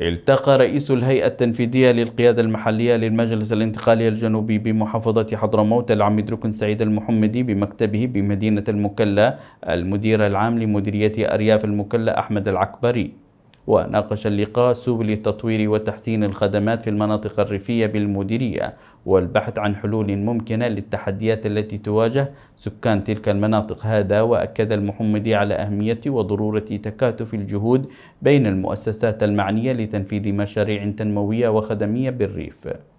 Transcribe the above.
التقى رئيس الهيئة التنفيذية للقيادة المحلية للمجلس الانتقالي الجنوبي بمحافظة حضرموت العميد ركن سعيد المحمدي بمكتبه بمدينة المكلا المدير العام لمديرية أرياف المكلا أحمد العكبري وناقش اللقاء سبل تطوير وتحسين الخدمات في المناطق الريفية بالمديرية والبحث عن حلول ممكنة للتحديات التي تواجه سكان تلك المناطق هذا وأكد المحمدي على أهمية وضرورة تكاتف الجهود بين المؤسسات المعنية لتنفيذ مشاريع تنموية وخدمية بالريف